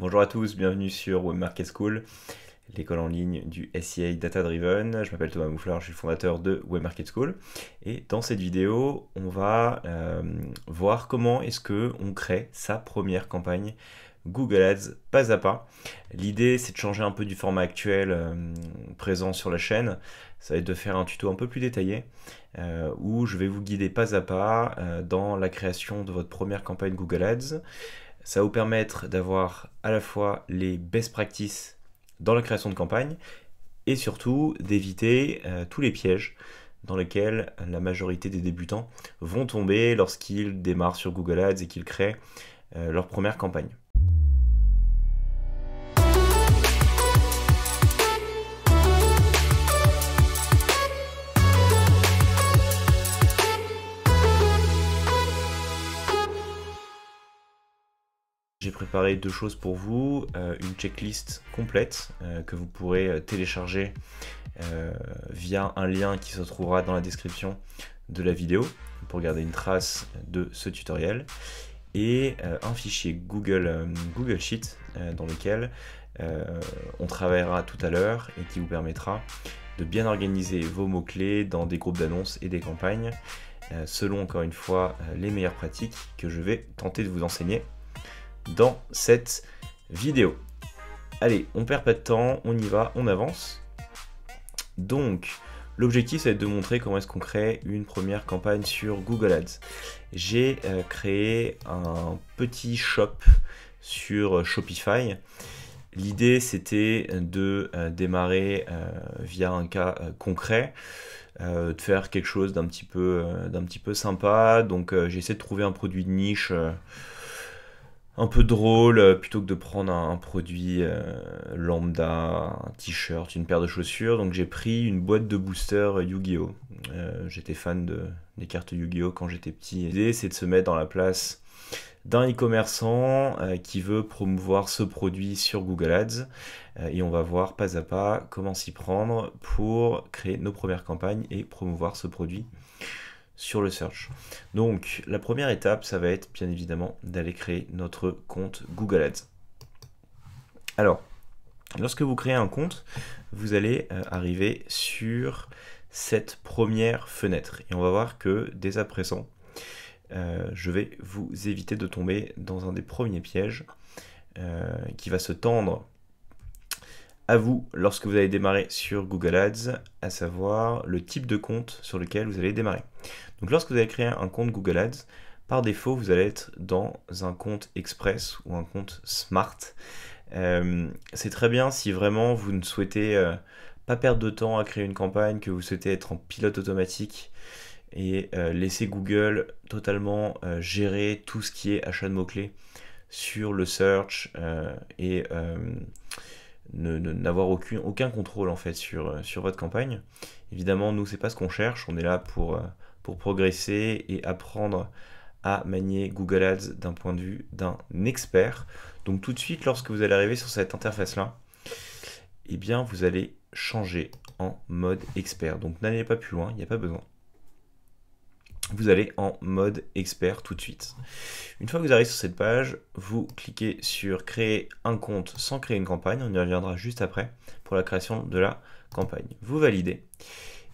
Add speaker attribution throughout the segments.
Speaker 1: Bonjour à tous, bienvenue sur Web School, l'école en ligne du SEA Data Driven. Je m'appelle Thomas Mouflard, je suis le fondateur de Web School. Et dans cette vidéo, on va euh, voir comment est-ce que on crée sa première campagne Google Ads pas à pas. L'idée, c'est de changer un peu du format actuel euh, présent sur la chaîne. Ça va être de faire un tuto un peu plus détaillé euh, où je vais vous guider pas à pas dans la création de votre première campagne Google Ads. Ça va vous permettre d'avoir à la fois les best practices dans la création de campagne et surtout d'éviter euh, tous les pièges dans lesquels la majorité des débutants vont tomber lorsqu'ils démarrent sur Google Ads et qu'ils créent euh, leur première campagne. j'ai préparé deux choses pour vous. Euh, une checklist complète euh, que vous pourrez euh, télécharger via un lien qui se trouvera dans la description de la vidéo pour garder une trace de ce tutoriel. Et un fichier Google, Google Sheet dans lequel on travaillera tout à l'heure et qui vous permettra de bien organiser vos mots-clés dans des groupes d'annonces et des campagnes selon encore une fois les meilleures pratiques que je vais tenter de vous enseigner dans cette vidéo. Allez, on perd pas de temps, on y va, on avance. Donc, l'objectif, c'est de montrer comment est-ce qu'on crée une première campagne sur Google Ads. J'ai euh, créé un petit shop sur euh, Shopify. L'idée, c'était de euh, démarrer via un cas concret, de faire quelque chose d'un petit peu, d'un petit peu sympa. Donc, j'ai essayé de trouver un produit de niche un peu drôle euh, plutôt que de prendre un, produit euh, lambda, un t-shirt, une paire de chaussures. Donc j'ai pris une boîte de booster Yu-Gi-Oh. Euh, j'étais fan de, des cartes Yu-Gi-Oh quand j'étais petit. L'idée c'est de se mettre dans la place d'un e-commerçant qui veut promouvoir ce produit sur Google Ads et on va voir pas à pas comment s'y prendre pour créer nos premières campagnes et promouvoir ce produit sur le search. Donc la première étape, ça va être bien évidemment d'aller créer notre compte Google Ads. Alors, lorsque vous créez un compte, vous allez euh, arriver sur cette première fenêtre. Et on va voir que dès à présent, euh, je vais vous éviter de tomber dans un des premiers pièges euh, qui va se tendre à vous lorsque vous allez démarrer sur Google Ads, à savoir le type de compte sur lequel vous allez démarrer. Donc lorsque vous allez créer un compte Google Ads, par défaut, vous allez être dans un compte express ou un compte smart. Euh, c'est très bien si vraiment vous ne souhaitez euh, pas perdre de temps à créer une campagne, que vous souhaitez être en pilote automatique et euh, laisser Google totalement gérer tout ce qui est achat de mots-clés sur le search et n'avoir aucun, aucun contrôle en fait sur, euh, sur votre campagne. Évidemment, nous, c'est pas ce qu'on cherche, on est là pour, euh, pour progresser et apprendre à manier Google Ads d'un point de vue d'un expert. Donc tout de suite, lorsque vous allez arriver sur cette interface-là, eh bien, vous allez changer en mode expert. Donc n'allez pas plus loin, il n'y a pas besoin vous allez en mode expert tout de suite. Une fois que vous arrivez sur cette page, vous cliquez sur créer un compte sans créer une campagne, on y reviendra juste après pour la création de la campagne. Vous validez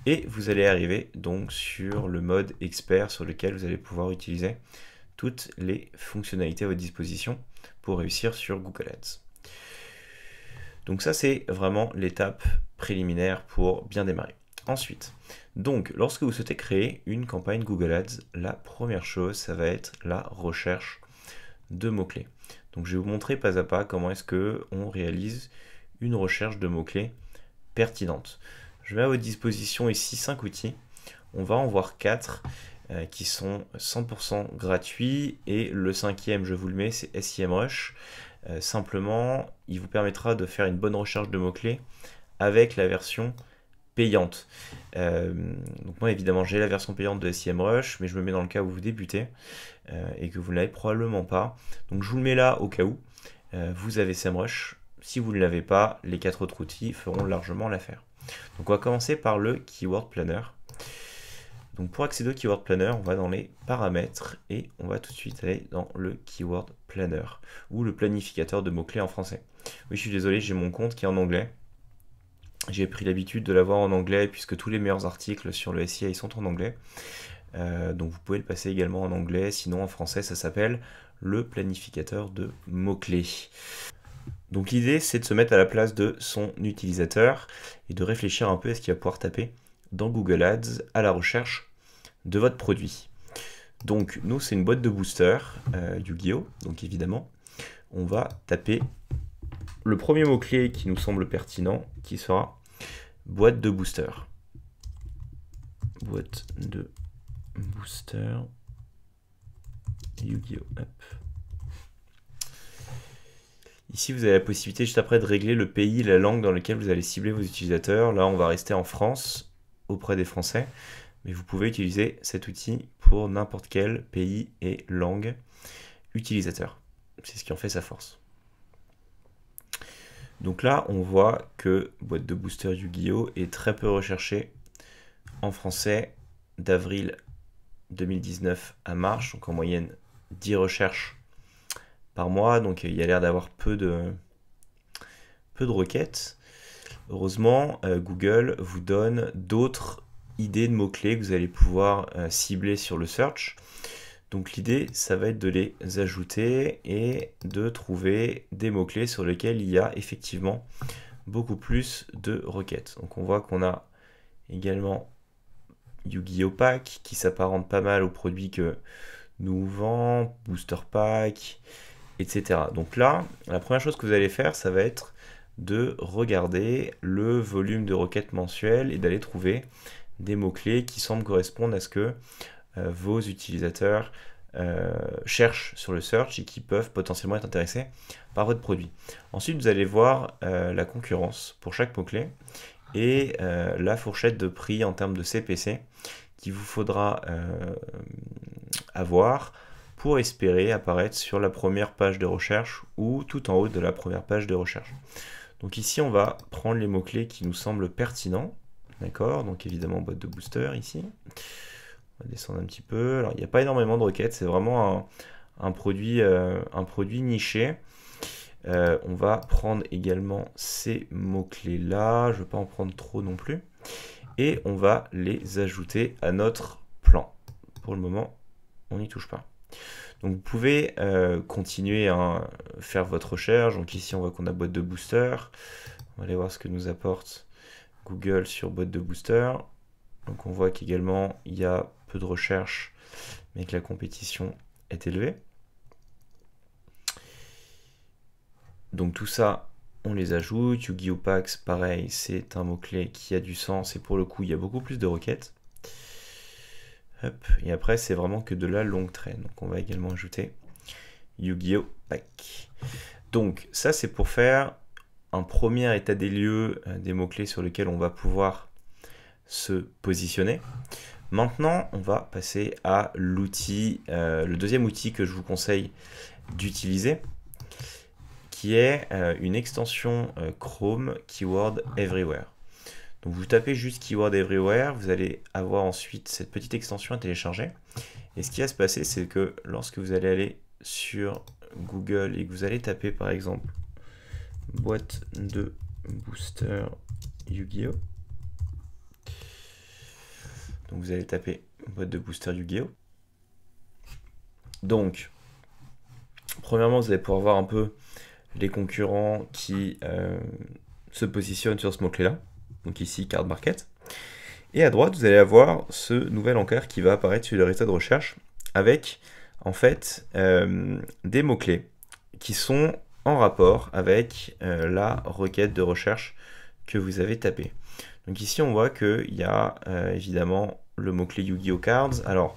Speaker 1: et vous allez arriver donc sur le mode expert sur lequel vous allez pouvoir utiliser toutes les fonctionnalités à votre disposition pour réussir sur Google Ads. Donc ça c'est vraiment l'étape préliminaire pour bien démarrer. Ensuite, donc lorsque vous souhaitez créer une campagne Google Ads, la première chose, ça va être la recherche de mots-clés. Donc je vais vous montrer pas à pas comment est-ce qu'on réalise une recherche de mots-clés pertinente. Je mets à votre disposition ici 5 outils. On va en voir 4 euh, qui sont 100% gratuits et le cinquième, je vous le mets, c'est SEMrush. Euh, simplement, il vous permettra de faire une bonne recherche de mots-clés avec la version payante. Euh, donc moi évidemment j'ai la version payante de SEMrush, mais je me mets dans le cas où vous débutez euh, et que vous ne l'avez probablement pas. Donc je vous le mets là au cas où. Euh, vous avez SEMrush. Si vous ne l'avez pas, les quatre autres outils feront largement l'affaire. Donc on va commencer par le Keyword Planner. Donc pour accéder au Keyword Planner, on va dans les paramètres et on va tout de suite aller dans le Keyword Planner ou le planificateur de mots-clés en français. Oui, je suis désolé, j'ai mon compte qui est en anglais. J'ai pris l'habitude de l'avoir en anglais puisque tous les meilleurs articles sur le SIA sont en anglais. Euh, donc vous pouvez le passer également en anglais, sinon en français ça s'appelle le planificateur de mots-clés. Donc l'idée c'est de se mettre à la place de son utilisateur et de réfléchir un peu à ce qu'il va pouvoir taper dans Google Ads à la recherche de votre produit. Donc nous c'est une boîte de booster du euh, Yu-Gi-Oh! Donc évidemment on va taper le premier mot-clé qui nous semble pertinent, qui sera boîte de booster. Boîte de booster Yu-Gi-Oh! Ici, vous avez la possibilité juste après de régler le pays, la langue dans lequel vous allez cibler vos utilisateurs. Là, on va rester en France auprès des Français, mais vous pouvez utiliser cet outil pour n'importe quel pays et langue utilisateur. C'est ce qui en fait sa force. Donc là, on voit que boîte de booster Yu-Gi-Oh est très peu recherchée en français d'avril 2019 à mars, donc en moyenne 10 recherches par mois, donc il y a l'air d'avoir peu de, peu de requêtes. Heureusement, euh, Google vous donne d'autres idées de mots-clés que vous allez pouvoir euh, cibler sur le search. Donc l'idée, ça va être de les ajouter et de trouver des mots-clés sur lesquels il y a effectivement beaucoup plus de requêtes. Donc on voit qu'on a également Yu-Gi-Oh! Pack qui s'apparente pas mal aux produits que nous vend, Booster Pack, etc. Donc là, la première chose que vous allez faire, ça va être de regarder le volume de requêtes mensuelles et d'aller trouver des mots-clés qui semblent correspondre à ce que euh, vos utilisateurs euh, cherchent sur le search et qui peuvent potentiellement être intéressés par votre produit. Ensuite, vous allez voir euh, la concurrence pour chaque mot-clé et la fourchette de prix en termes de CPC qu'il vous faudra avoir pour espérer apparaître sur la première page de recherche ou tout en haut de la première page de recherche. Donc ici, on va prendre les mots-clés qui nous semblent pertinents. D'accord Donc évidemment, boîte de booster ici. On va descendre un petit peu. Alors, il n'y a pas énormément de requêtes, c'est vraiment un, produit, euh, un produit niché. Euh, on va prendre également ces mots-clés là. Je ne vais pas en prendre trop non plus. Et on va les ajouter à notre plan. Pour le moment, on n'y touche pas. Donc vous pouvez euh, continuer à faire votre recherche. Donc ici on voit qu'on a boîte de booster. On va aller voir ce que nous apporte Google sur boîte de booster. Donc on voit qu'également il y a de recherche, mais que la compétition est élevée. Donc tout ça, on les ajoute. Yu-Gi-Oh! pareil, c'est un mot-clé qui a du sens et pour le coup, il y a beaucoup plus de requêtes. Et après, c'est vraiment que de la longue traîne. Donc on va également ajouter yu gi Pack. Donc ça, c'est pour faire un premier état des lieux euh, des mots-clés sur lesquels on va pouvoir se positionner. Maintenant, on va passer à l'outil, euh, le deuxième outil que je vous conseille d'utiliser, qui est euh, une extension euh, Chrome Keyword Everywhere. Donc vous tapez juste Keyword Everywhere, vous allez avoir ensuite cette petite extension à télécharger. Et ce qui va se passer, c'est que lorsque vous allez aller sur Google et que vous allez taper par exemple boîte de booster Yu-Gi-Oh! Donc vous allez taper boîte de booster yu gi Donc, premièrement, vous allez pouvoir voir un peu les concurrents qui euh, se positionnent sur ce mot-clé-là. Donc ici, Card Market. Et à droite, vous allez avoir ce nouvel encart qui va apparaître sur le résultat de recherche avec, en fait, euh, des mots-clés qui sont en rapport avec euh, la requête de recherche que vous avez tapée. Donc ici, on voit qu'il y a euh, évidemment le mot-clé Yu-Gi-Oh Cards. Alors,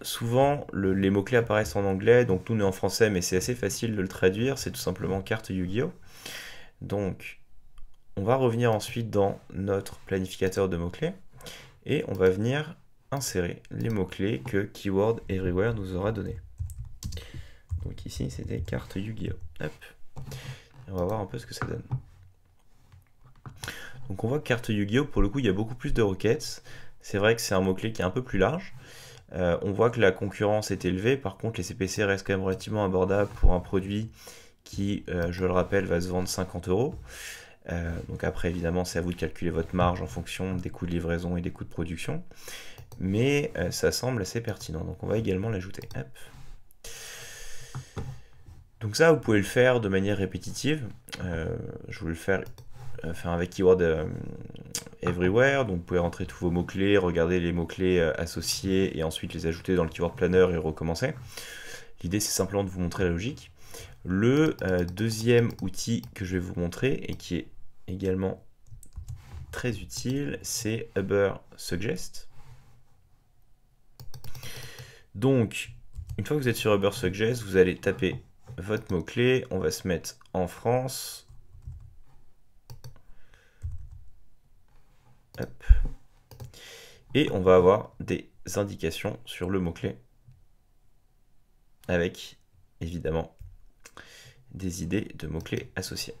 Speaker 1: souvent, les mots-clés apparaissent en anglais, donc nous, on est en français, mais c'est assez facile de le traduire. C'est tout simplement carte Yu-Gi-Oh. Donc, on va revenir ensuite dans notre planificateur de mots-clés et on va venir insérer les mots-clés que Keyword Everywhere nous aura donné. Donc ici, c'était carte Yu-Gi-Oh! on va voir un peu ce que ça donne. Donc on voit que carte Yu-Gi-Oh! pour le coup il y a beaucoup plus de requêtes. C'est vrai que c'est un mot-clé qui est un peu plus large. Euh, on voit que la concurrence est élevée, par contre les CPC restent quand même relativement abordables pour un produit qui, euh, je le rappelle, va se vendre 50 euros. Euh, donc après évidemment c'est à vous de calculer votre marge en fonction des coûts de livraison et des coûts de production. Mais ça semble assez pertinent, donc on va également l'ajouter. Donc ça, vous pouvez le faire de manière répétitive. je vais le faire enfin avec keyword euh, everywhere, donc vous pouvez rentrer tous vos mots-clés, regarder les mots-clés euh, associés et ensuite les ajouter dans le keyword planner et recommencer. L'idée c'est simplement de vous montrer la logique. Le euh, deuxième outil que je vais vous montrer et qui est également très utile, c'est Uber Suggest. Donc, une fois que vous êtes sur Uber Suggest, vous allez taper votre mot-clé, on va se mettre en France, Et on va avoir des indications sur le mot-clé avec évidemment des idées de mots-clés associés.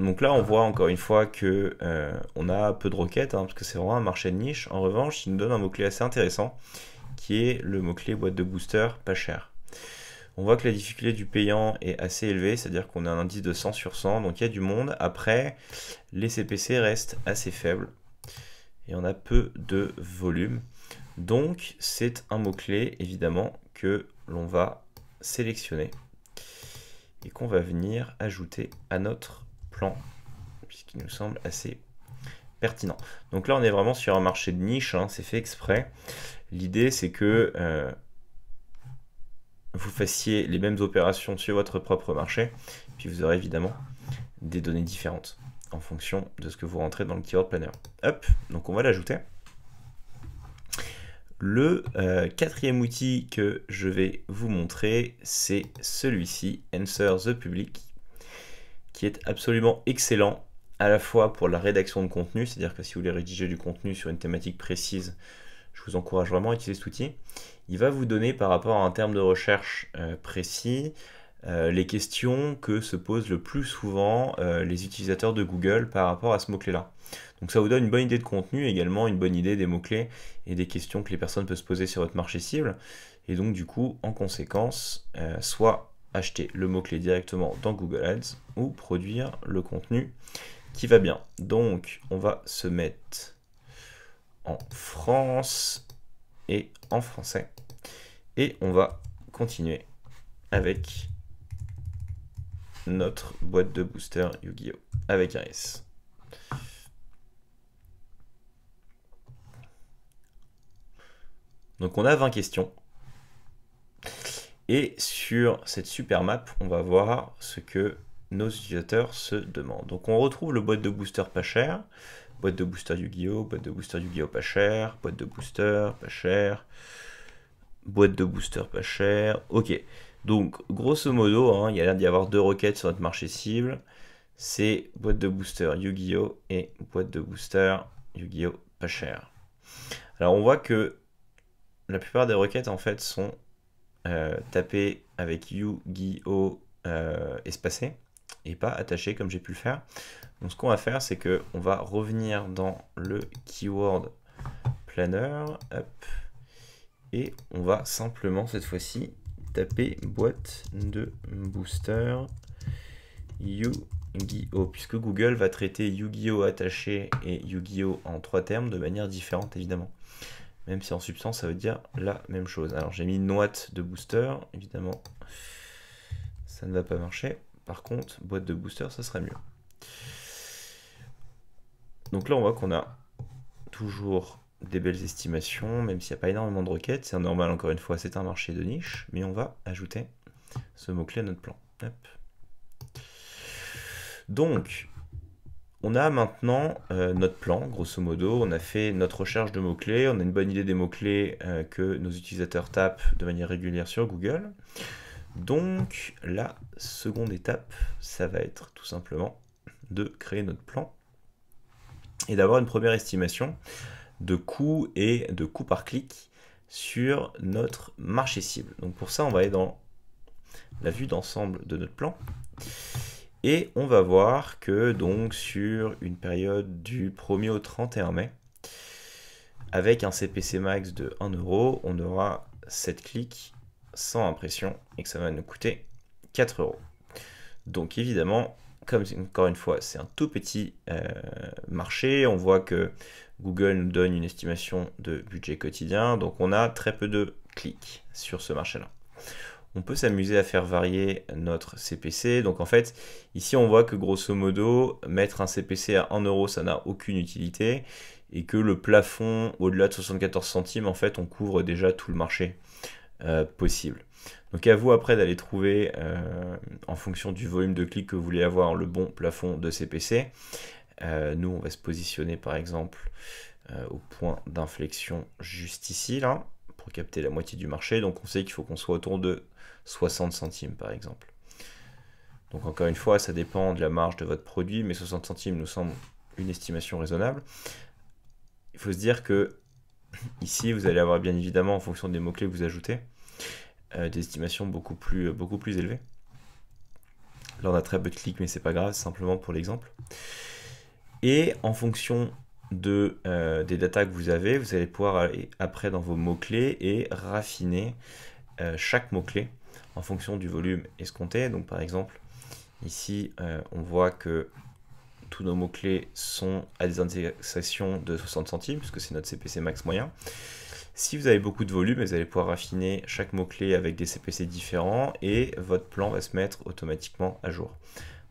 Speaker 1: Donc là, on voit encore une fois que euh, on a peu de requêtes, hein, parce que c'est vraiment un marché de niche. En revanche, il nous donne un mot-clé assez intéressant, qui est le mot-clé boîte de booster pas cher. On voit que la difficulté du payant est assez élevée, c'est-à-dire qu'on a un indice de 100 sur 100, donc il y a du monde. Après, les CPC restent assez faibles et on a peu de volume. Donc c'est un mot-clé évidemment que l'on va sélectionner et qu'on va venir ajouter à notre plan puisqu'il nous semble assez pertinent. Donc là on est vraiment sur un marché de niche, hein, c'est fait exprès. L'idée c'est que euh, vous fassiez les mêmes opérations sur votre propre marché, puis vous aurez évidemment des données différentes en fonction de ce que vous rentrez dans le keyword planner. Hop, donc on va l'ajouter. Le euh, quatrième outil que je vais vous montrer, c'est celui-ci, Answer the Public, qui est absolument excellent à la fois pour la rédaction de contenu, c'est-à-dire que si vous voulez rédiger du contenu sur une thématique précise, je vous encourage vraiment à utiliser cet outil, il va vous donner par rapport à un terme de recherche euh, précis euh, les questions que se posent le plus souvent euh, les utilisateurs de Google par rapport à ce mot-clé-là. Donc ça vous donne une bonne idée de contenu, également une bonne idée des mots-clés et des questions que les personnes peuvent se poser sur votre marché cible. Et donc du coup, en conséquence, soit acheter le mot-clé directement dans Google Ads ou produire le contenu qui va bien. Donc on va se mettre en France et en français. Et on va continuer avec notre boîte de booster Yu-Gi-Oh! avec un S. Donc on a 20 questions. Et sur cette super map, on va voir ce que nos utilisateurs se demandent. Donc on retrouve le boîte de booster pas cher, Boîte de booster Yu-Gi-Oh! Boîte de booster Yu-Gi-Oh! pas cher. Boîte de booster, pas cher. Boîte de booster, pas cher. Ok. Donc, grosso modo, hein, il y a l'air d'y avoir deux requêtes sur notre marché cible. C'est boîte de booster Yu-Gi-Oh! et boîte de booster Yu-Gi-Oh! pas cher. Alors, on voit que la plupart des requêtes, en fait, sont euh, tapées avec Yu-Gi-Oh! Euh, et pas attaché comme j'ai pu le faire. Donc ce qu'on va faire, c'est que on va revenir dans le keyword planner, et on va simplement cette fois-ci taper boîte de booster Yu-Gi-Oh! Puisque Google va traiter Yu-Gi-Oh! attaché et Yu-Gi-Oh! en trois termes de manière différente évidemment. Même si en substance ça veut dire la même chose. Alors j'ai mis noix de booster, évidemment ça ne va pas marcher. Par contre, boîte de booster, ça serait mieux. Donc là, on voit qu'on a toujours des belles estimations, même s'il n'y a pas énormément de requêtes. C'est normal, encore une fois, c'est un marché de niche, mais on va ajouter ce mot-clé à notre plan. Donc, on a maintenant euh, notre plan, grosso modo. On a fait notre recherche de mots-clés. On a une bonne idée des mots-clés euh, que nos utilisateurs tapent de manière régulière sur Google. Donc la seconde étape, ça va être tout simplement de créer notre plan et d'avoir une première estimation de coût et de coût par clic sur notre marché cible. Donc pour ça, on va aller dans la vue d'ensemble de notre plan et on va voir que donc sur une période du 1er au 31 mai, avec un CPC max de 1 on aura 7 clics sans impression et que ça va nous coûter 4 euros. Donc évidemment, comme encore une fois, c'est un tout petit euh, marché, on voit que Google nous donne une estimation de budget quotidien, donc on a très peu de clics sur ce marché-là. On peut s'amuser à faire varier notre CPC. Donc en fait, ici on voit que grosso modo, mettre un CPC à 1 euro, ça n'a aucune utilité et que le plafond au-delà de 74 centimes, en fait, on couvre déjà tout le marché. Euh, possible. Donc à vous après d'aller trouver, euh, en fonction du volume de clics que vous voulez avoir, le bon plafond de CPC. Euh, nous, on va se positionner par exemple au point d'inflexion juste ici, là, pour capter la moitié du marché. Donc on sait qu'il faut qu'on soit autour de 60 centimes par exemple. Donc encore une fois, ça dépend de la marge de votre produit, mais 60 centimes nous semble une estimation raisonnable. Il faut se dire que Ici, vous allez avoir bien évidemment, en fonction des mots-clés que vous ajoutez, euh, des estimations beaucoup plus, euh, beaucoup plus élevées. Là, on a très peu de clics, mais c'est pas grave, simplement pour l'exemple. Et en fonction euh, des data que vous avez, vous allez pouvoir aller après dans vos mots-clés et raffiner chaque mot-clé en fonction du volume escompté. Donc par exemple, ici, on voit que tous nos mots-clés sont à des indexations de 60 centimes, puisque c'est notre CPC max moyen. Si vous avez beaucoup de volume, vous allez pouvoir raffiner chaque mot-clé avec des CPC différents et votre plan va se mettre automatiquement à jour.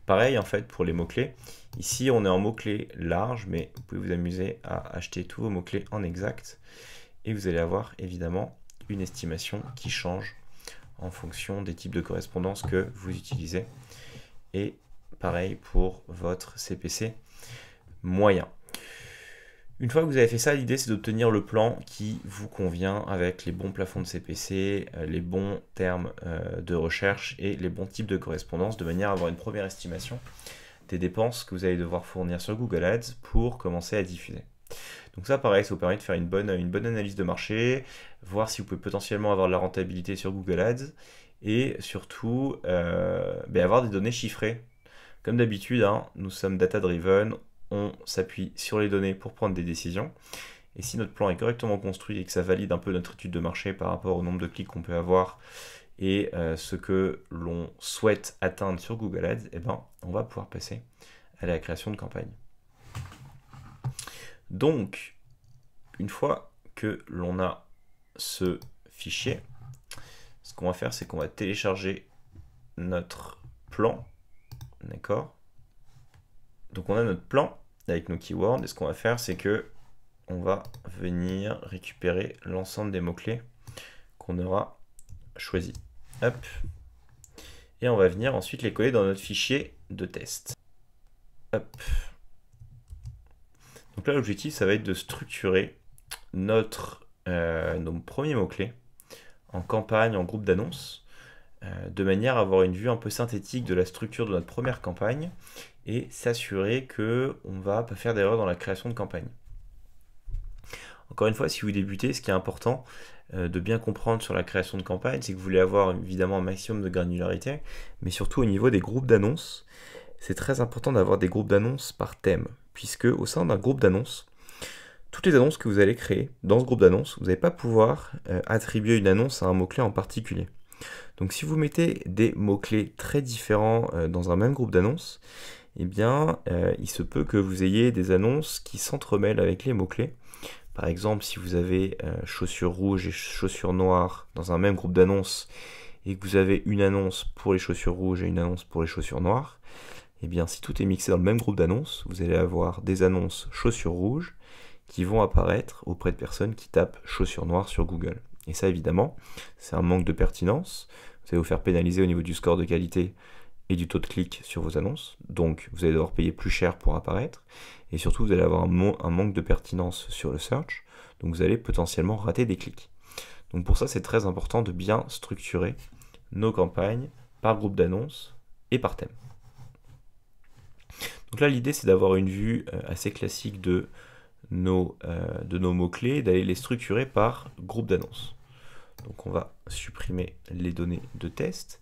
Speaker 1: Pareil en fait pour les mots-clés. Ici, on est en mots-clés large, mais vous pouvez vous amuser à acheter tous vos mots-clés en exact. Et vous allez avoir évidemment une estimation qui change en fonction des types de correspondances que vous utilisez. Et Pareil pour votre CPC moyen. Une fois que vous avez fait ça, l'idée c'est d'obtenir le plan qui vous convient avec les bons plafonds de CPC, euh, les bons termes euh, de recherche et les bons types de correspondance de manière à avoir une première estimation des dépenses que vous allez devoir fournir sur Google Ads pour commencer à diffuser. Donc ça pareil, ça vous permet de faire une bonne, analyse de marché, voir si vous pouvez potentiellement avoir de la rentabilité sur Google Ads et surtout euh, ben, avoir des données chiffrées comme d'habitude, hein, nous sommes data-driven, on s'appuie sur les données pour prendre des décisions. Et si notre plan est correctement construit et que ça valide un peu notre étude de marché par rapport au nombre de clics qu'on peut avoir et euh, ce que l'on souhaite atteindre sur Google Ads, eh ben, on va pouvoir passer à la création de campagne. Donc, une fois que l'on a ce fichier, ce qu'on va faire, c'est qu'on va télécharger notre plan D'accord Donc on a notre plan avec nos keywords. Et ce qu'on va faire, c'est que on va venir récupérer l'ensemble des mots-clés qu'on aura choisi. Et on va venir ensuite les coller dans notre fichier de test. Donc là, l'objectif, ça va être de structurer notre, euh, nos premiers mots-clés en campagne, en groupe d'annonces. Euh, de manière à avoir une vue un peu synthétique de la structure de notre première campagne et s'assurer que on va pas faire d'erreur dans la création de campagne. Encore une fois, si vous débutez, ce qui est important euh, de bien comprendre sur la création de campagne, c'est que vous voulez avoir évidemment un maximum de granularité, mais surtout au niveau des groupes d'annonces, c'est très important d'avoir des groupes d'annonces par thème, puisque au sein d'un groupe d'annonces, toutes les annonces que vous allez créer dans ce groupe d'annonces, vous n'allez pas pouvoir euh, attribuer une annonce à un mot-clé en particulier. Donc si vous mettez des mots-clés très différents euh, dans un même groupe d'annonces, eh bien, euh, il se peut que vous ayez des annonces qui s'entremêlent avec les mots-clés. Par exemple, si vous avez euh, chaussures rouges et chaussures noires dans un même groupe d'annonces et que vous avez une annonce pour les chaussures rouges et une annonce pour les chaussures noires, eh bien, si tout est mixé dans le même groupe d'annonces, vous allez avoir des annonces chaussures rouges qui vont apparaître auprès de personnes qui tapent chaussures noires sur Google. Et ça, évidemment, c'est un manque de pertinence. Vous allez vous faire pénaliser au niveau du score de qualité et du taux de clic sur vos annonces. Donc, vous allez devoir payer plus cher pour apparaître. Et surtout, vous allez avoir un, manque de pertinence sur le search. Donc, vous allez potentiellement rater des clics. Donc, pour ça, c'est très important de bien structurer nos campagnes par groupe d'annonces et par thème. Donc là, l'idée, c'est d'avoir une vue euh, assez classique de nos, euh, de nos mots-clés, et d'aller les structurer par groupe d'annonces. Donc on va supprimer les données de test.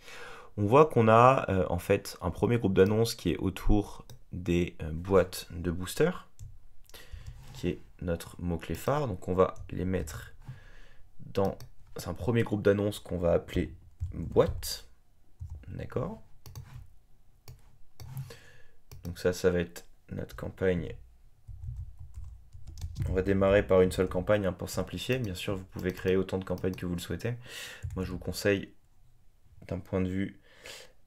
Speaker 1: On voit qu'on a euh, en fait un premier groupe d'annonces qui est autour des euh, boîtes de booster, qui est notre mot-clé phare. Donc on va les mettre dans un premier groupe d'annonces qu'on va appeler boîte. D'accord Donc ça, ça va être notre campagne on va démarrer par une seule campagne hein, pour simplifier. Bien sûr, vous pouvez créer autant de campagnes que vous le souhaitez. Moi, je vous conseille, d'un point de vue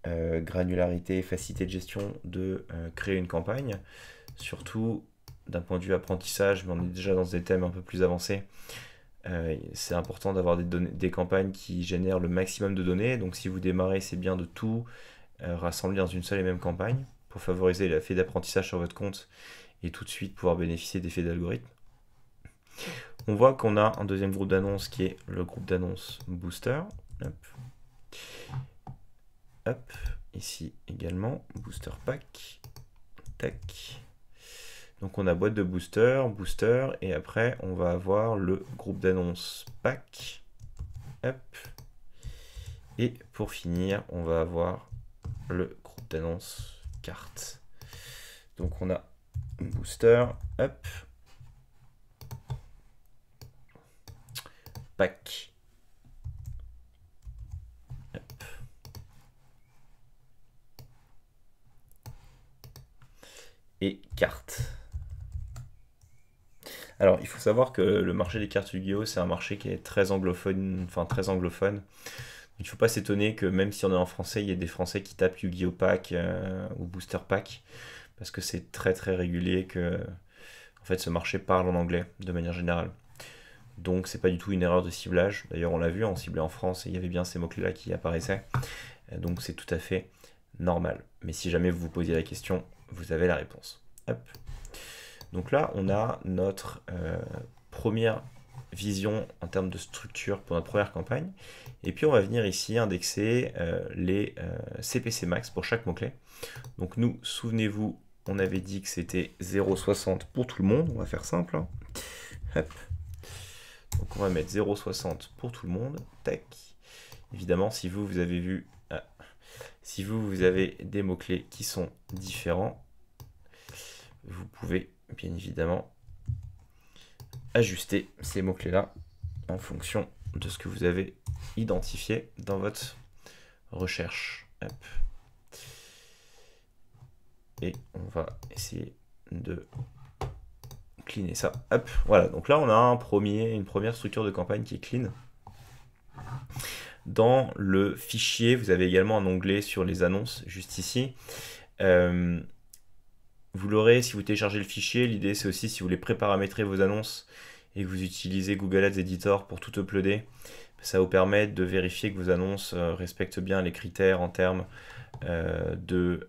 Speaker 1: euh, granularité, facilité de gestion, de euh, créer une campagne. Surtout d'un point de vue apprentissage, mais on est déjà dans des thèmes un peu plus avancés. Euh, c'est important d'avoir des, campagnes qui génèrent le maximum de données. Donc si vous démarrez, c'est bien de tout rassembler dans une seule et même campagne pour favoriser l'effet d'apprentissage sur votre compte et tout de suite pouvoir bénéficier d'effets d'algorithme. On voit qu'on a un deuxième groupe d'annonces qui est le groupe d'annonces booster. Hop. Ici également, booster pack. Tac. Donc on a boîte de booster, booster, et après on va avoir le groupe d'annonces pack. Hop. Et pour finir, on va avoir le groupe d'annonces carte. Donc on a booster, hop, pack. Et cartes. Alors, il faut savoir que le marché des cartes Yu-Gi-Oh, c'est un marché qui est très anglophone, enfin très anglophone. Il ne faut pas s'étonner que même si on est en français, il y ait des Français qui tapent Yu-Gi-Oh pack euh, ou booster pack parce que c'est très très régulier que en fait ce marché parle en anglais de manière générale. Donc c'est pas du tout une erreur de ciblage. D'ailleurs, on l'a vu, on ciblait en France et il y avait bien ces mots-clés-là qui apparaissaient. Euh, donc c'est tout à fait normal. Mais si jamais vous vous posiez la question, vous avez la réponse. Hop. Donc là, on a notre euh, première vision en termes de structure pour notre première campagne. Et puis on va venir ici indexer euh, les CPC max pour chaque mot-clé. Donc nous, souvenez-vous, on avait dit que c'était 0,60 pour tout le monde. On va faire simple. Hein. Hop. Donc on va mettre 0,60 pour tout le monde. Tac. Évidemment, si vous, vous avez vu... Ah, si vous, vous avez des mots-clés qui sont différents, vous pouvez bien évidemment ajuster ces mots-clés-là en fonction de ce que vous avez identifié dans votre recherche. Et on va essayer de cleaner ça. Hop, voilà. Donc là, on a un premier, une première structure de campagne qui est clean. Dans le fichier, vous avez également un onglet sur les annonces, juste ici. Euh, vous l'aurez si vous téléchargez le fichier. L'idée, c'est aussi si vous voulez préparamétrer vos annonces et que vous utilisez Google Ads Editor pour tout uploader, ça vous permet de vérifier que vos annonces euh, respectent bien les critères en termes euh, de,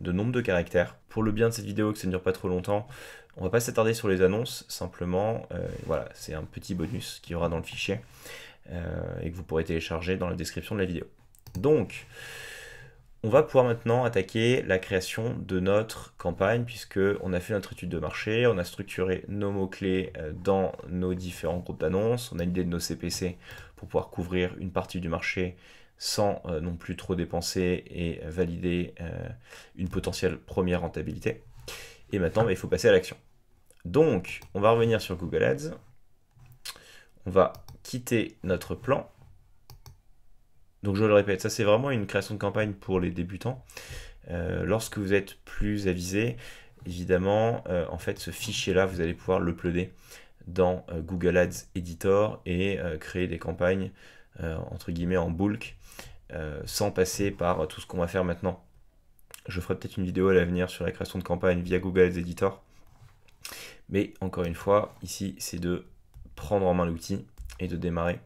Speaker 1: de nombre de caractères. Pour le bien de cette vidéo, que ça ne dure pas trop longtemps, on va pas s'attarder sur les annonces, simplement, euh, voilà, c'est un petit bonus qu'il y aura dans le fichier euh, et que vous pourrez télécharger dans la description de la vidéo. Donc, on va pouvoir maintenant attaquer la création de notre campagne puisque on a fait notre étude de marché, on a structuré nos mots-clés euh, dans nos différents groupes d'annonces, on a l'idée de nos CPC pour pouvoir couvrir une partie du marché sans euh, non plus trop dépenser et valider euh, une potentielle première rentabilité. Et maintenant, bah, il faut passer à l'action. Donc, on va revenir sur Google Ads. On va quitter notre plan. Donc, je le répète, ça c'est vraiment une création de campagne pour les débutants. Euh, lorsque vous êtes plus avisé, évidemment, en fait, ce fichier-là, vous allez pouvoir le l'uploader dans Google Ads Editor et créer des campagnes entre guillemets en bulk euh, sans passer par tout ce qu'on va faire maintenant. Je ferai peut-être une vidéo à l'avenir sur la création de campagne via Google Ads Editor. Mais encore une fois, ici, c'est de prendre en main l'outil et de démarrer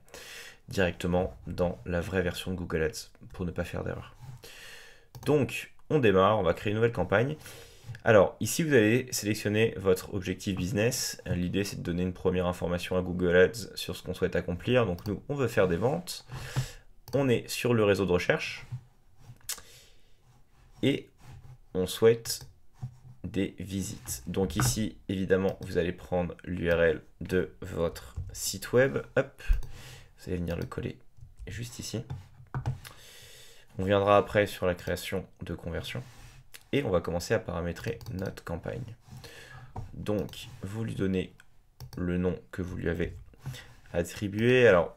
Speaker 1: directement dans la vraie version de Google Ads pour ne pas faire d'erreur. Donc, on démarre, on va créer une nouvelle campagne. Alors, ici, vous allez sélectionner votre objectif business. L'idée, c'est de donner une première information à Google Ads sur ce qu'on souhaite accomplir. Donc, nous, on veut faire des ventes on est sur le réseau de recherche et on souhaite des visites. Donc ici, évidemment, vous allez prendre l'URL de votre site web. Hop, vous allez venir le coller juste ici. On viendra après sur la création de conversion. Et on va commencer à paramétrer notre campagne. Donc, vous lui donnez le nom que vous lui avez attribué. Alors,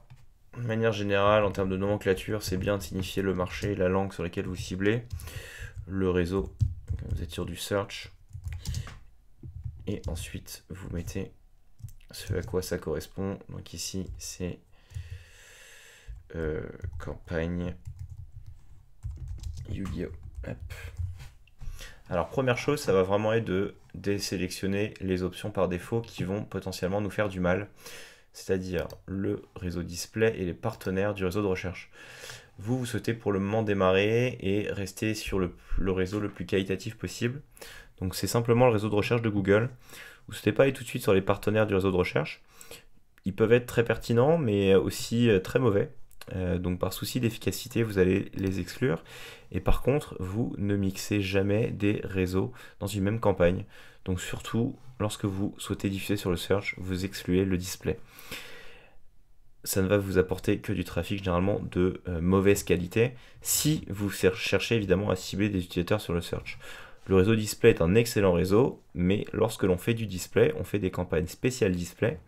Speaker 1: de manière générale, en termes de nomenclature, c'est bien de signifier le marché, la langue sur laquelle vous ciblez, le réseau, vous êtes sur du search, et ensuite vous mettez ce à quoi ça correspond. Donc ici, c'est euh, campagne yu gi Alors première chose, ça va vraiment être de désélectionner les options par défaut qui vont potentiellement nous faire du mal c'est-à-dire le réseau display et les partenaires du réseau de recherche. Vous, vous souhaitez pour le moment démarrer et rester sur le, réseau le plus qualitatif possible. Donc c'est simplement le réseau de recherche de Google. Vous ne souhaitez pas aller tout de suite sur les partenaires du réseau de recherche. Ils peuvent être très pertinents, mais aussi euh, très mauvais. Euh, donc par souci d'efficacité, vous allez les exclure. Et par contre, vous ne mixez jamais des réseaux dans une même campagne. Donc surtout, lorsque vous souhaitez diffuser sur le search, vous excluez le display ça ne va vous apporter que du trafic généralement de euh, mauvaise qualité si vous cherchez évidemment à cibler des utilisateurs sur le search. Le réseau display est un excellent réseau, mais lorsque l'on fait du display, on fait des campagnes spéciales display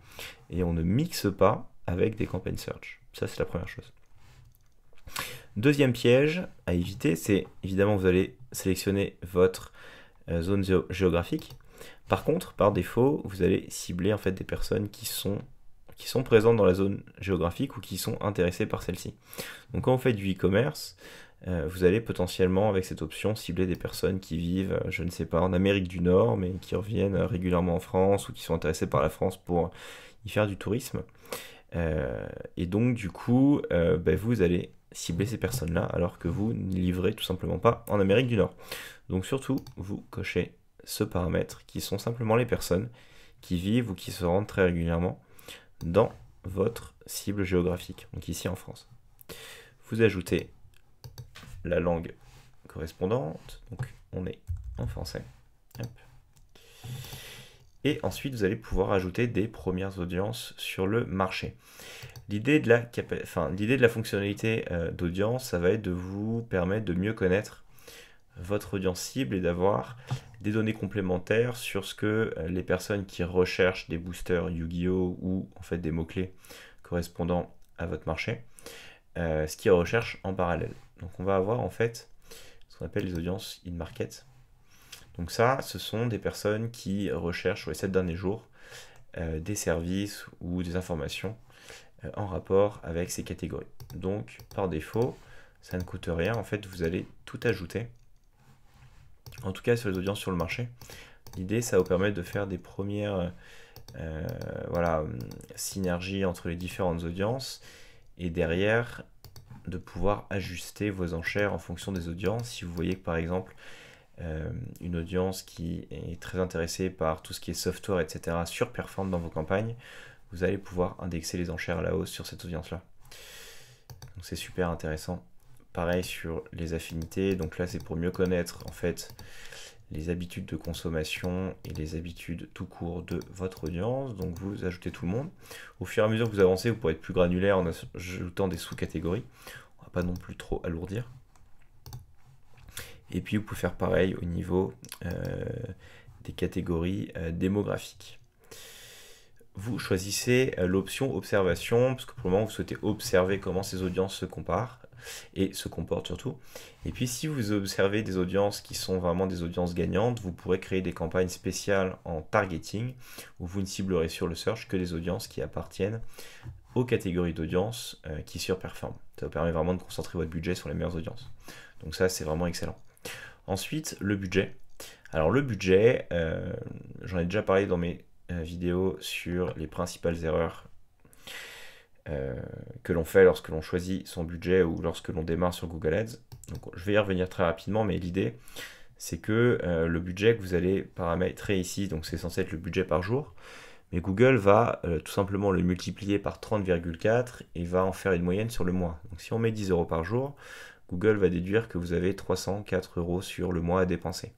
Speaker 1: et on ne mixe pas avec des campagnes search. Ça, c'est la première chose. Deuxième piège à éviter, c'est évidemment vous allez sélectionner votre euh, zone géographique. Par contre, par défaut, vous allez cibler en fait des personnes qui sont qui sont présentes dans la zone géographique ou qui sont intéressés par celle-ci. Donc quand vous faites du e-commerce, euh, vous allez potentiellement avec cette option cibler des personnes qui vivent, euh, je ne sais pas, en Amérique du Nord, mais qui reviennent euh, régulièrement en France ou qui sont intéressées par la France pour y faire du tourisme. et donc du coup, ben, vous allez cibler ces personnes-là alors que vous ne livrez tout simplement pas en Amérique du Nord. Donc surtout, vous cochez ce paramètre qui sont simplement les personnes qui vivent ou qui se rendent très régulièrement dans votre cible géographique, donc ici en France. Vous ajoutez la langue correspondante, donc on est en français. Et ensuite, vous allez pouvoir ajouter des premières audiences sur le marché. L'idée de, la, fonctionnalité euh, d'audience, ça va être de vous permettre de mieux connaître votre audience cible et d'avoir des données complémentaires sur ce que euh, les personnes qui recherchent des boosters Yu-Gi-Oh ou en fait des mots-clés correspondant à votre marché, euh, ce qu'ils recherchent en parallèle. Donc on va avoir en fait ce qu'on appelle les audiences in-market. Donc ça, ce sont des personnes qui recherchent sur les 7 derniers jours euh, des services ou des informations en rapport avec ces catégories. Donc par défaut, ça ne coûte rien, en fait vous allez tout ajouter en tout cas sur les audiences sur le marché. L'idée, ça vous permet de faire des premières euh, voilà, synergies entre les différentes audiences et derrière de pouvoir ajuster vos enchères en fonction des audiences. Si vous voyez que par exemple euh, une audience qui est très intéressée par tout ce qui est software, etc., surperforme dans vos campagnes, vous allez pouvoir indexer les enchères à la hausse sur cette audience-là. Donc c'est super intéressant pareil sur les affinités. Donc là, c'est pour mieux connaître en fait les habitudes de consommation et les habitudes tout court de votre audience. Donc vous ajoutez tout le monde. Au fur et à mesure que vous avancez, vous pourrez être plus granulaire en ajoutant des sous-catégories. On ne va pas non plus trop alourdir. Et puis vous pouvez faire pareil au niveau euh, des catégories euh, démographiques. Vous choisissez euh, l'option observation, parce que pour le moment vous souhaitez observer comment ces audiences se comparent et se comporte surtout. Et puis si vous observez des audiences qui sont vraiment des audiences gagnantes, vous pourrez créer des campagnes spéciales en targeting où vous ne ciblerez sur le search que des audiences qui appartiennent aux catégories d'audience euh, qui surperforment. Ça vous permet vraiment de concentrer votre budget sur les meilleures audiences. Donc ça, c'est vraiment excellent. Ensuite, le budget. Alors le budget, euh, j'en ai déjà parlé dans mes euh, vidéos sur les principales erreurs euh, que l'on fait lorsque l'on choisit son budget ou lorsque l'on démarre sur Google Ads. Donc je vais y revenir très rapidement, mais l'idée c'est que euh, le budget que vous allez paramétrer ici, donc c'est censé être le budget par jour, mais Google va euh, tout simplement le multiplier par 30,4 et va en faire une moyenne sur le mois. Donc si on met 10 euros par jour, Google va déduire que vous avez 304 euros sur le mois à dépenser.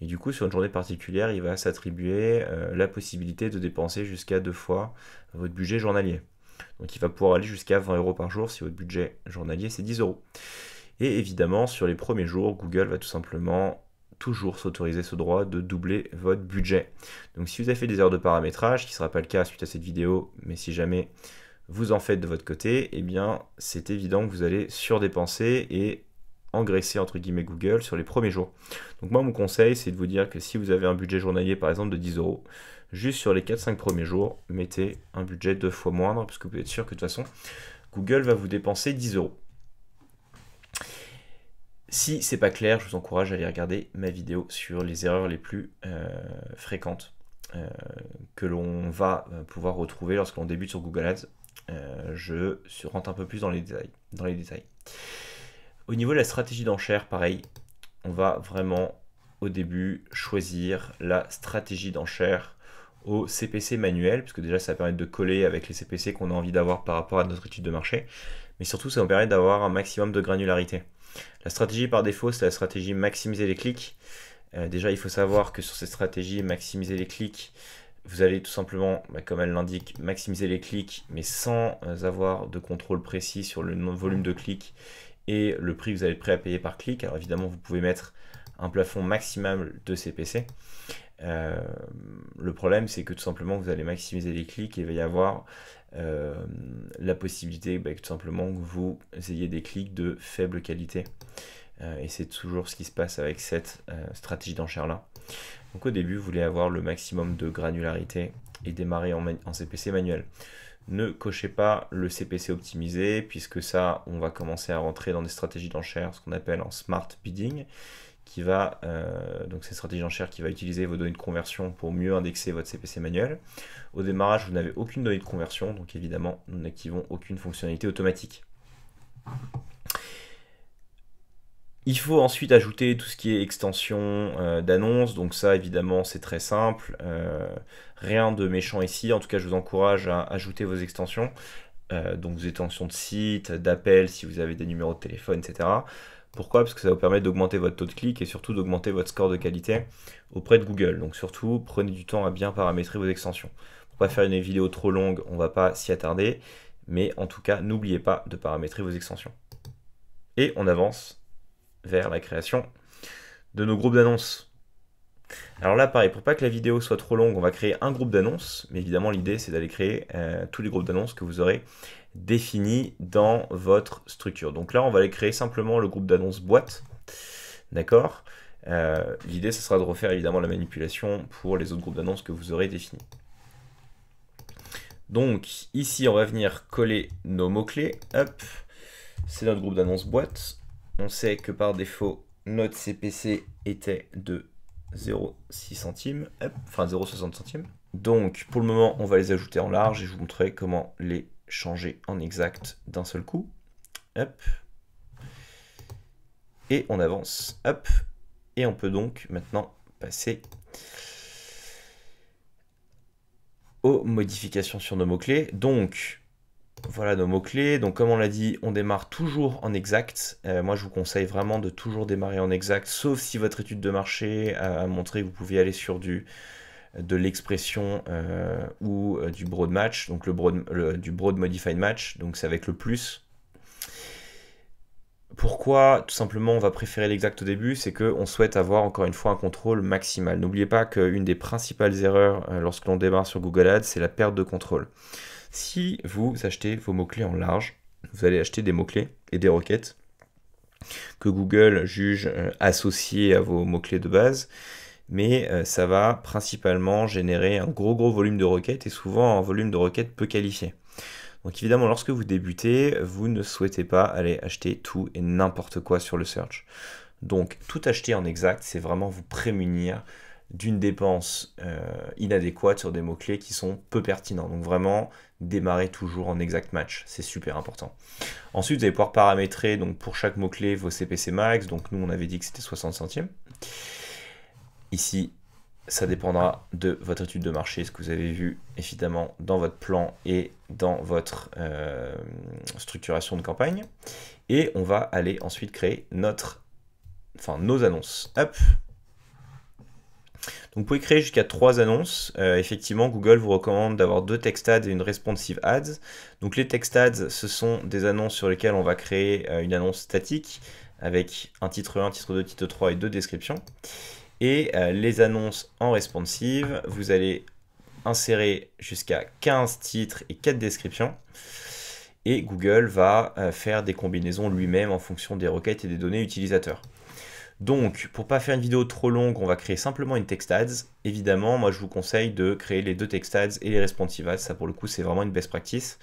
Speaker 1: Et du coup, sur une journée particulière, il va s'attribuer la possibilité de dépenser jusqu'à deux fois votre budget journalier. Donc il va pouvoir aller jusqu'à 20 euros par jour si votre budget journalier c'est 10 euros. Et évidemment, sur les premiers jours, Google va tout simplement toujours s'autoriser ce droit de doubler votre budget. Donc si vous avez fait des heures de paramétrage, qui ne sera pas le cas suite à cette vidéo, mais si jamais vous en faites de votre côté, eh bien c'est évident que vous allez surdépenser et engraisser entre guillemets Google sur les premiers jours. Donc moi mon conseil c'est de vous dire que si vous avez un budget journalier par exemple de 10 euros, juste sur les 4-5 premiers jours, mettez un budget deux fois moindre parce que vous êtes sûr que de toute façon Google va vous dépenser 10 euros. Si c'est pas clair, je vous encourage à aller regarder ma vidéo sur les erreurs les plus euh, fréquentes euh, que l'on va euh, pouvoir retrouver lorsqu'on débute sur Google Ads. je rentre un peu plus dans les détails. Dans les détails. Au niveau de la stratégie d'enchère, pareil, on va vraiment au début choisir la stratégie d'enchère au CPC manuel, puisque déjà ça va permettre de coller avec les CPC qu'on a envie d'avoir par rapport à notre étude de marché, mais surtout ça nous permet d'avoir un maximum de granularité. La stratégie par défaut, c'est la stratégie maximiser les clics. Euh, déjà, il faut savoir que sur cette stratégie maximiser les clics, vous allez tout simplement, bah, comme elle l'indique, maximiser les clics, mais sans euh, avoir de contrôle précis sur le volume de clics et le prix que vous être prêt à payer par clic. Alors évidemment, vous pouvez mettre un plafond maximum de CPC. Euh, le problème, c'est que tout simplement, vous allez maximiser les clics et il va y avoir euh, la possibilité bah, que tout simplement que vous ayez des clics de faible qualité. Euh, et c'est toujours ce qui se passe avec cette stratégie d'enchère-là. Donc au début, vous voulez avoir le maximum de granularité et démarrer en CPC manuel ne cochez pas le CPC optimisé, puisque ça, on va commencer à rentrer dans des stratégies d'enchères, ce qu'on appelle en smart bidding, qui va, euh, donc ces stratégie d'enchères qui va utiliser vos données de conversion pour mieux indexer votre CPC manuel. Au démarrage, vous n'avez aucune donnée de conversion, donc évidemment, nous n'activons aucune fonctionnalité automatique. Il faut ensuite ajouter tout ce qui est extension euh, d'annonce, donc ça évidemment c'est très simple, euh, rien de méchant ici, en tout cas je vous encourage à ajouter vos extensions, euh, donc vos extensions de site, d'appel si vous avez des numéros de téléphone, etc. Pourquoi Parce que ça vous permet d'augmenter votre taux de clic et surtout d'augmenter votre score de qualité auprès de Google. Donc surtout, prenez du temps à bien paramétrer vos extensions. Pour pas faire une vidéo trop longue, on va pas s'y attarder, mais en tout cas, n'oubliez pas de paramétrer vos extensions. Et on avance vers la création de nos groupes d'annonces. Alors là, pareil, pour pas que la vidéo soit trop longue, on va créer un groupe d'annonces, mais évidemment, l'idée, c'est d'aller créer euh, tous les groupes d'annonces que vous aurez définis dans votre structure. Donc là, on va aller créer simplement le groupe d'annonces boîte, d'accord euh, L'idée, ce sera de refaire évidemment la manipulation pour les autres groupes d'annonces que vous aurez définis. Donc ici, on va venir coller nos mots-clés, hop, c'est notre groupe d'annonces boîte, on sait que par défaut, notre CPC était de 0,6 centimes, enfin 0,60 centimes. Donc pour le moment, on va les ajouter en large et je vous montrerai comment les changer en exact d'un seul coup. Et on avance. Et on peut donc maintenant passer aux modifications sur nos mots-clés. Donc, voilà nos mots-clés. Donc comme on l'a dit, on démarre toujours en exact. Euh, moi, je vous conseille vraiment de toujours démarrer en exact, sauf si votre étude de marché a, montré que vous pouvez aller sur du de l'expression euh, ou euh, du broad match, donc le du broad modified match, donc c'est avec le plus. Pourquoi tout simplement on va préférer l'exact au début, c'est qu'on souhaite avoir encore une fois un contrôle maximal. N'oubliez pas qu'une des principales erreurs lorsque l'on démarre sur Google Ads, c'est la perte de contrôle. Si vous achetez vos mots-clés en large, vous allez acheter des mots-clés et des requêtes que Google juge euh, associées à vos mots-clés de base, mais euh, ça va principalement générer un gros gros volume de requêtes et souvent un volume de requêtes peu qualifié. Donc évidemment, lorsque vous débutez, vous ne souhaitez pas aller acheter tout et n'importe quoi sur le search. Donc tout acheter en exact, c'est vraiment vous prémunir d'une dépense euh, inadéquate sur des mots-clés qui sont peu pertinents. Donc vraiment, démarrer toujours en exact match, c'est super important. Ensuite, vous allez pouvoir paramétrer donc, pour chaque mot-clé vos CPC max. Donc nous, on avait dit que c'était 60 centimes. Ici, ça dépendra de votre étude de marché, ce que vous avez vu évidemment dans votre plan et dans votre euh, structuration de campagne. Et on va aller ensuite créer notre, enfin, nos annonces. Hop, donc vous pouvez créer jusqu'à trois annonces. Euh, effectivement, Google vous recommande d'avoir deux text ads et une responsive ads. Donc les text ads, ce sont des annonces sur lesquelles on va créer euh, une annonce statique avec un titre 1, titre 2, titre 3 et deux descriptions. Et euh, les annonces en responsive, vous allez insérer jusqu'à 15 titres et 4 descriptions. Et Google va faire des combinaisons lui-même en fonction des requêtes et des données utilisateurs. Donc, pour pas faire une vidéo trop longue, on va créer simplement une text ads. Évidemment, moi je vous conseille de créer les deux text ads et les responsive ads. Ça pour le coup, c'est vraiment une best practice.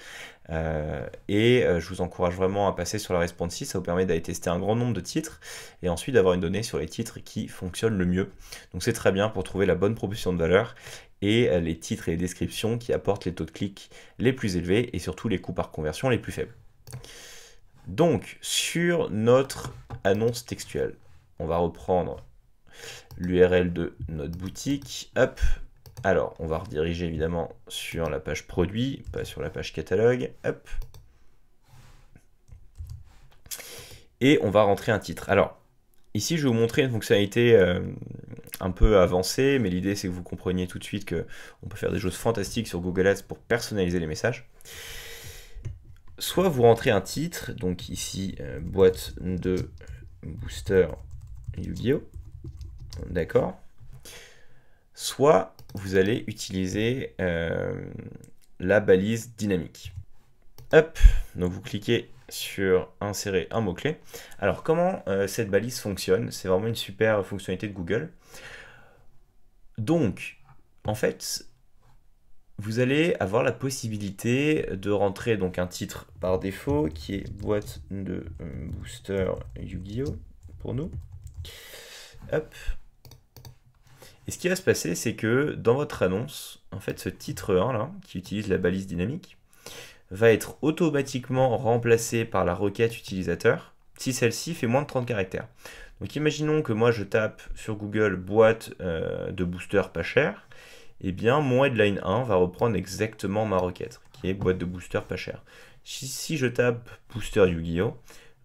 Speaker 1: Euh, et euh, je vous encourage vraiment à passer sur la responsive. Ça vous permet d'aller tester un grand nombre de titres et ensuite d'avoir une donnée sur les titres qui fonctionnent le mieux. Donc, c'est très bien pour trouver la bonne proposition de valeur et euh, les titres et les descriptions qui apportent les taux de clic les plus élevés et surtout les coûts par conversion les plus faibles. Donc, sur notre annonce textuelle, on va reprendre l'URL de notre boutique. Hop. Alors, on va rediriger évidemment sur la page produit, pas sur la page catalogue. Hop. Et on va rentrer un titre. Alors, ici, je vais vous montrer une fonctionnalité euh, un peu avancée, mais l'idée, c'est que vous compreniez tout de suite que on peut faire des choses fantastiques sur Google Ads pour personnaliser les messages. Soit vous rentrez un titre, donc ici, euh, boîte de booster Yu-Gi-Oh! D'accord Soit vous allez utiliser euh, la balise dynamique. Hop Donc vous cliquez sur insérer un mot-clé. Alors comment euh, cette balise fonctionne C'est vraiment une super fonctionnalité de Google. Donc, en fait, vous allez avoir la possibilité de rentrer donc un titre par défaut qui est boîte de euh, booster Yu-Gi-Oh pour nous. Et ce qui va se passer, c'est que dans votre annonce, en fait, ce titre 1 là, qui utilise la balise dynamique, va être automatiquement remplacé par la requête utilisateur si celle-ci fait moins de 30 caractères. Donc imaginons que moi je tape sur Google boîte euh, de booster pas cher, et eh bien mon headline 1 va reprendre exactement ma requête, qui est boîte de booster pas cher. Si, si je tape booster Yu-Gi-Oh,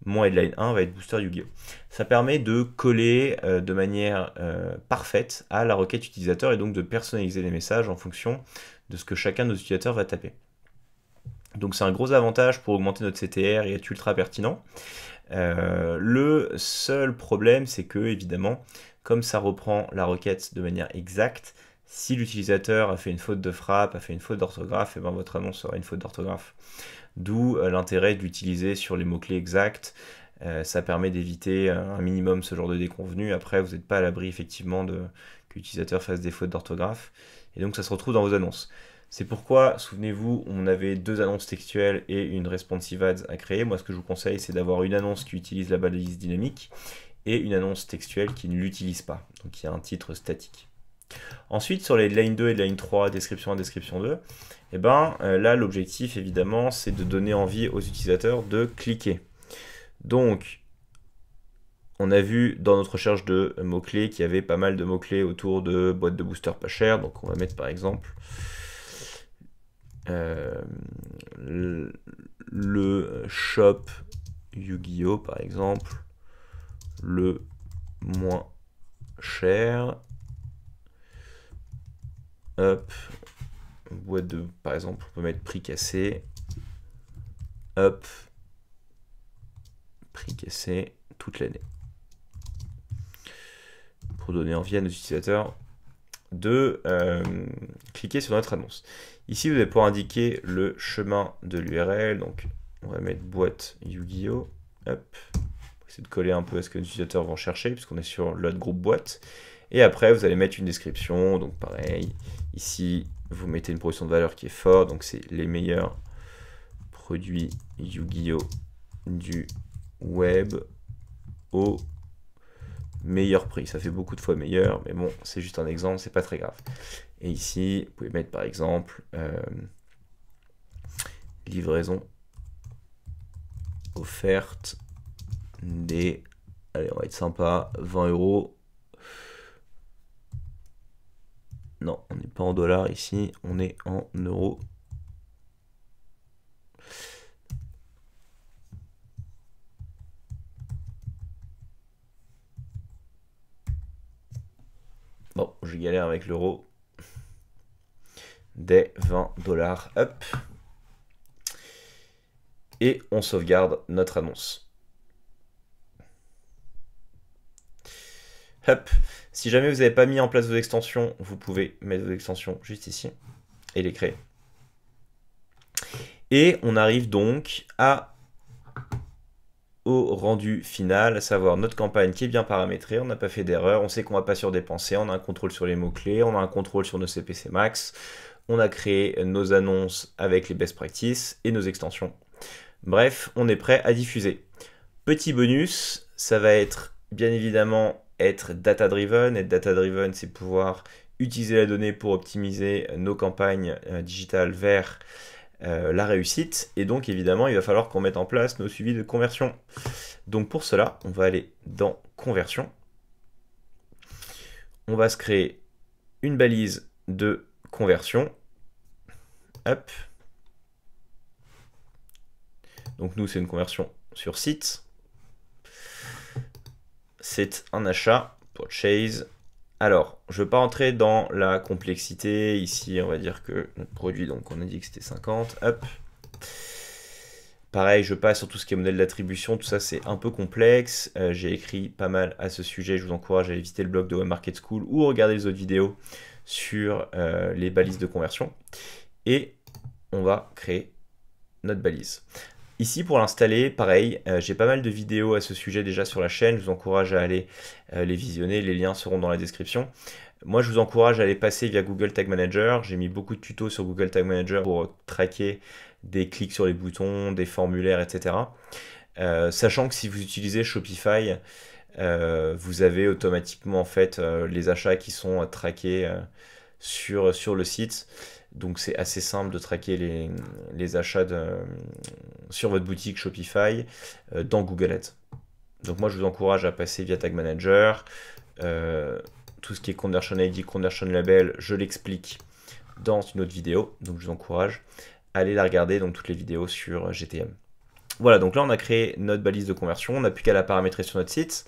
Speaker 1: mon headline 1 va être booster Yu-Gi-Oh! Ça permet de coller euh, de manière euh, parfaite à la requête utilisateur et donc de personnaliser les messages en fonction de ce que chacun de nos utilisateurs va taper. Donc c'est un gros avantage pour augmenter notre CTR et être ultra pertinent. Euh, le seul problème, c'est que évidemment, comme ça reprend la requête de manière exacte, si l'utilisateur a fait une faute de frappe, a fait une faute d'orthographe, et eh ben votre annonce aura une faute d'orthographe d'où euh, l'intérêt d'utiliser sur les mots-clés exacts. Euh, ça permet d'éviter un minimum ce genre de déconvenu. Après, vous n'êtes pas à l'abri effectivement de, que l'utilisateur fasse des fautes d'orthographe. Et donc ça se retrouve dans vos annonces. C'est pourquoi, souvenez-vous, on avait deux annonces textuelles et une responsive ads à créer. Moi, ce que je vous conseille, c'est d'avoir une annonce qui utilise la balise dynamique et une annonce textuelle qui ne l'utilise pas, donc il y a un titre statique. Ensuite, sur les line 2 et line 3, description 1, description 2, et eh ben, euh, là, l'objectif, évidemment, c'est de donner envie aux utilisateurs de cliquer. Donc, on a vu dans notre recherche de mots-clés qu'il y avait pas mal de mots-clés autour de boîtes de booster pas chères. Donc, on va mettre, par exemple, euh, le shop Yu-Gi-Oh! par exemple, le moins cher. Hop, boîte de, par exemple, on peut mettre prix cassé. Hop. Prix cassé toute l'année. Pour donner envie à nos utilisateurs de euh, cliquer sur notre annonce. Ici, vous allez pouvoir indiquer le chemin de l'URL. Donc, on va mettre boîte Yu-Gi-Oh! Hop. C'est de coller un peu à ce que nos utilisateurs vont chercher, puisqu'on est sur l'autre groupe boîte. Et après, vous allez mettre une description. Donc, pareil, ici, vous mettez une production de valeur qui est forte, donc c'est les meilleurs produits Yu-Gi-Oh du web au meilleur prix. Ça fait beaucoup de fois meilleur, mais bon, c'est juste un exemple, c'est pas très grave. Et ici, vous pouvez mettre par exemple euh, livraison offerte des, allez, on va être sympa, 20 euros Non, on n'est pas en dollars ici, on est en euros. Bon, je galère avec l'euro. Des 20 dollars, up. Et on sauvegarde notre annonce. Si jamais vous n'avez pas mis en place vos extensions, vous pouvez mettre vos extensions juste ici et les créer. Et on arrive donc au rendu final, à savoir notre campagne qui est bien paramétrée, on n'a pas fait d'erreur, on sait qu'on ne va pas surdépenser, on a un contrôle sur les mots-clés, on a un contrôle sur nos CPC max, on a créé nos annonces avec les best practices et nos extensions. Bref, on est prêt à diffuser. Petit bonus, ça va être bien évidemment être data-driven. Être data-driven, c'est pouvoir utiliser la donnée pour optimiser euh, nos campagnes euh, digitales vers euh, la réussite. Et donc, évidemment, il va falloir qu'on mette en place nos suivis de conversion. Donc, pour cela, on va aller dans conversion. On va se créer une balise de conversion. Hop. Donc, nous, c'est une conversion sur site c'est un achat, pour Chase. Alors, je ne vais pas entrer dans la complexité. Ici, on va dire que notre produit, donc on a dit que c'était 50. Hop. Pareil, je passe sur tout ce qui est modèle d'attribution, tout ça c'est un peu complexe. Euh, j'ai écrit pas mal à ce sujet, je vous encourage à visiter le blog de Web Market School ou regarder les autres vidéos sur euh, les balises de conversion. Et on va créer notre balise. Ici, pour l'installer, pareil, euh, j'ai pas mal de vidéos à ce sujet déjà sur la chaîne. Je vous encourage à aller euh, les visionner. Les liens seront dans la description. Moi, je vous encourage à aller passer via Google Tag Manager. J'ai mis beaucoup de tutos sur Google Tag Manager pour traquer des clics sur les boutons, des formulaires, etc. Euh, sachant que si vous utilisez Shopify, vous avez automatiquement en fait les achats qui sont traqués sur, sur le site. Donc c'est assez simple de traquer les, achats sur votre boutique Shopify euh, dans Google Ads. Donc moi je vous encourage à passer via Tag Manager. Euh, tout ce qui est Conversion ID, Conversion Label, je l'explique dans une autre vidéo. Donc je vous encourage à aller la regarder, dans toutes les vidéos sur GTM. Voilà, donc là on a créé notre balise de conversion, on n'a plus qu'à la paramétrer sur notre site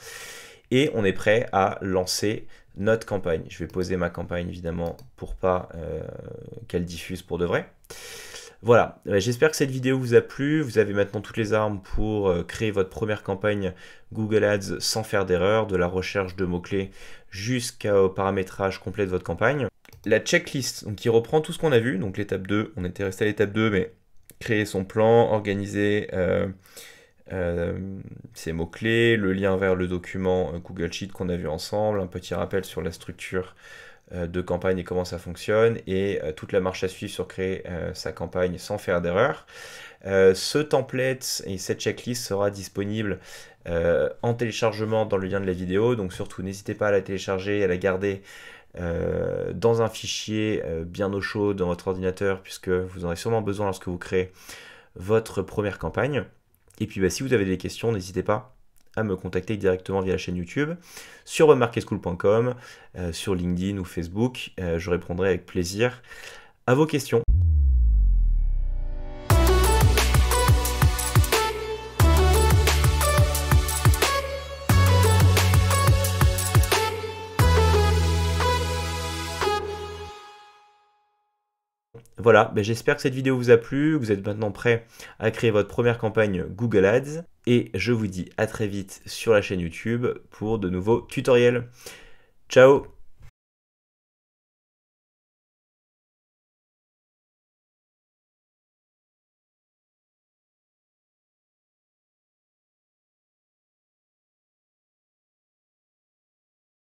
Speaker 1: et on est prêt à lancer notre campagne. Je vais poser ma campagne évidemment pour pas euh, qu'elle diffuse pour de vrai. Voilà, euh, j'espère que cette vidéo vous a plu. Vous avez maintenant toutes les armes pour euh, créer votre première campagne Google Ads sans faire d'erreur, de la recherche de mots-clés jusqu'au paramétrage complet de votre campagne. La checklist donc, qui reprend tout ce qu'on a vu, donc l'étape 2, on était resté à l'étape 2, mais créer son plan, organiser... Euh, ces mots-clés, le lien vers le document euh, Google Sheet qu'on a vu ensemble, un petit rappel sur la structure euh, de campagne et comment ça fonctionne et toute la marche à suivre sur créer sa campagne sans faire d'erreur. ce template et cette checklist sera disponible en téléchargement dans le lien de la vidéo, donc surtout n'hésitez pas à la télécharger, et à la garder dans un fichier bien au chaud dans votre ordinateur puisque vous en aurez sûrement besoin lorsque vous créez votre première campagne. Et puis bah, si vous avez des questions, n'hésitez pas à me contacter directement via la chaîne YouTube, sur remarqueschool.com, euh, sur LinkedIn ou Facebook. Euh, je répondrai avec plaisir à vos questions. Voilà, ben, j'espère que cette vidéo vous a plu, vous êtes maintenant prêt à créer votre première campagne Google Ads. Et je vous dis à très vite sur la chaîne YouTube pour de nouveaux tutoriels. Ciao